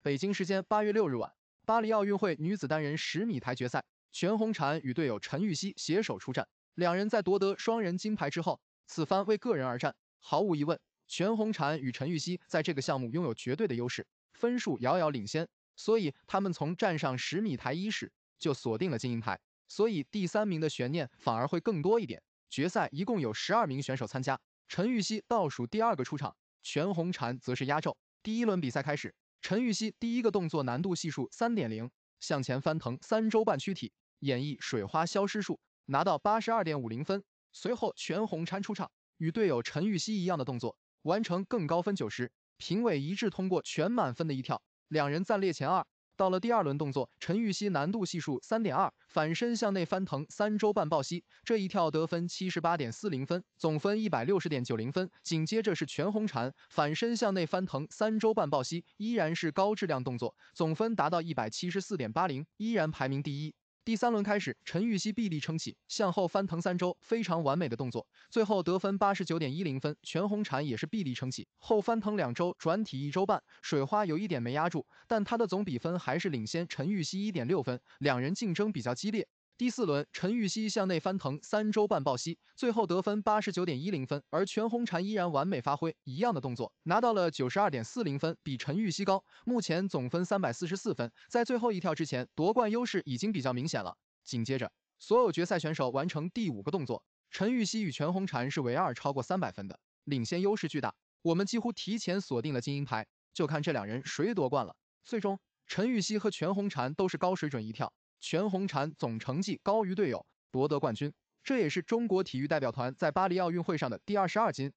北京时间八月六日晚，巴黎奥运会女子单人十米台决赛，全红婵与队友陈芋汐携手出战。两人在夺得双人金牌之后，此番为个人而战。毫无疑问，全红婵与陈芋汐在这个项目拥有绝对的优势，分数遥遥领先。所以他们从站上十米台伊始就锁定了金银牌，所以第三名的悬念反而会更多一点。决赛一共有十二名选手参加，陈芋汐倒数第二个出场，全红婵则是压轴。第一轮比赛开始。陈芋汐第一个动作难度系数三点零，向前翻腾三周半躯体演绎水花消失术，拿到八十二点五零分。随后全红婵出场，与队友陈芋汐一样的动作，完成更高分九十，评委一致通过全满分的一跳，两人暂列前二。到了第二轮动作，陈芋汐难度系数三点二，反身向内翻腾三周半抱膝，这一跳得分七十八点四零分，总分一百六十点九零分。紧接着是全红婵反身向内翻腾三周半抱膝，依然是高质量动作，总分达到一百七十四点八零，依然排名第一。第三轮开始，陈芋汐臂力撑起，向后翻腾三周，非常完美的动作，最后得分八十九点一零分。全红婵也是臂力撑起，后翻腾两周，转体一周半，水花有一点没压住，但她的总比分还是领先陈芋汐一点六分，两人竞争比较激烈。第四轮，陈芋汐向内翻腾三周半抱膝，最后得分八十九点一零分，而全红婵依然完美发挥，一样的动作拿到了九十二点四零分，比陈芋汐高。目前总分三百四十四分，在最后一跳之前，夺冠优势已经比较明显了。紧接着，所有决赛选手完成第五个动作，陈芋汐与全红婵是唯二超过三百分的，领先优势巨大。我们几乎提前锁定了金银牌，就看这两人谁夺冠了。最终，陈芋汐和全红婵都是高水准一跳。全红婵总成绩高于队友，夺得冠军。这也是中国体育代表团在巴黎奥运会上的第二十二金。